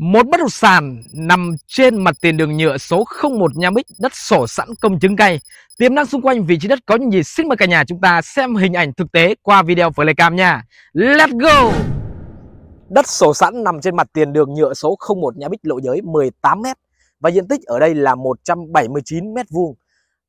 Một bất động sản nằm trên mặt tiền đường nhựa số 01 nhà Bích, đất sổ sẵn công chứng cây. Tiềm năng xung quanh vị trí đất có những gì? Xin mời cả nhà chúng ta xem hình ảnh thực tế qua video cam nha. Let's go! Đất sổ sẵn nằm trên mặt tiền đường nhựa số 01 nhà Bích lộ giới 18m và diện tích ở đây là 179m 2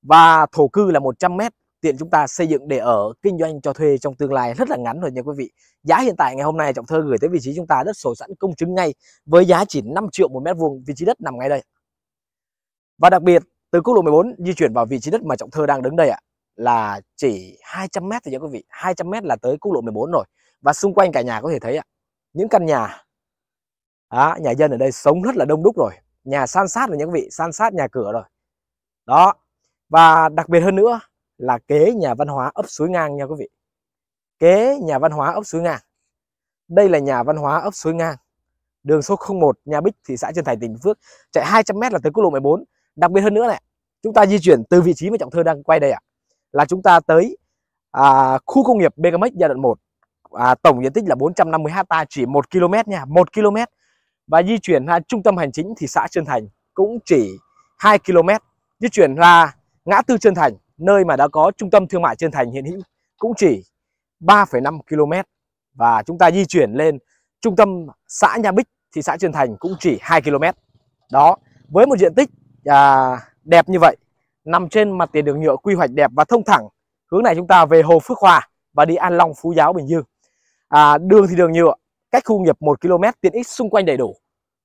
và thổ cư là 100m tiện chúng ta xây dựng để ở kinh doanh cho thuê trong tương lai rất là ngắn rồi nha quý vị giá hiện tại ngày hôm nay trọng thơ gửi tới vị trí chúng ta đất sổ sẵn công chứng ngay với giá chỉ 5 triệu một mét vuông vị trí đất nằm ngay đây và đặc biệt từ quốc lộ 14 di chuyển vào vị trí đất mà trọng thơ đang đứng đây ạ là chỉ 200 mét thôi nha quý vị 200 mét là tới quốc lộ 14 rồi và xung quanh cả nhà có thể thấy ạ những căn nhà đó, nhà dân ở đây sống rất là đông đúc rồi nhà san sát rồi nha quý vị san sát nhà cửa rồi đó và đặc biệt hơn nữa là kế nhà văn hóa ấp suối ngang nha quý vị kế nhà văn hóa ấp suối ngang đây là nhà văn hóa ấp suối ngang đường số 01 nhà Bích thị xã Trơn Thành tỉnh Phước chạy 200m là tới quốc lộ 14 đặc biệt hơn nữa này chúng ta di chuyển từ vị trí mà Trọng Thơ đang quay đây ạ à, là chúng ta tới à, khu công nghiệp Begamex giai đoạn 1 à, tổng diện tích là 450 ha chỉ 1 km nha 1 km và di chuyển ra trung tâm hành chính thị xã Trơn Thành cũng chỉ 2 km di chuyển ra ngã tư Trơn Thành nơi mà đã có trung tâm thương mại Trơn Thành hiện hữu cũng chỉ 3,5 km và chúng ta di chuyển lên trung tâm xã Nha Bích thị xã Trơn Thành cũng chỉ 2 km. Đó, với một diện tích à, đẹp như vậy, nằm trên mặt tiền đường nhựa quy hoạch đẹp và thông thẳng, hướng này chúng ta về Hồ Phước Hòa và đi An Long, Phú Giáo, Bình Dương. À, đường thì đường nhựa, cách khu nghiệp 1 km, tiện ích xung quanh đầy đủ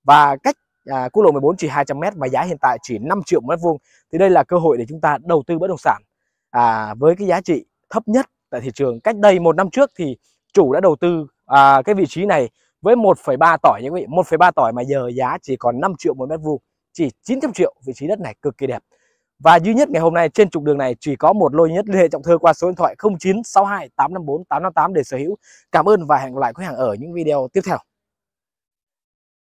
và cách à, quốc lộ 14 chỉ 200 m và giá hiện tại chỉ 5 triệu mét vuông thì đây là cơ hội để chúng ta đầu tư bất động sản à, với cái giá trị thấp nhất tại thị trường cách đây một năm trước thì chủ đã đầu tư à, cái vị trí này với 1,3 tỏi những vị 1,3 tỏi mà giờ giá chỉ còn 5 triệu một mét vuông chỉ 900 triệu vị trí đất này cực kỳ đẹp và duy nhất ngày hôm nay trên trục đường này chỉ có một lô nhất liên hệ trọng thơ qua số điện thoại 0962 854 858 để sở hữu cảm ơn và hẹn gặp lại khách hàng ở những video tiếp theo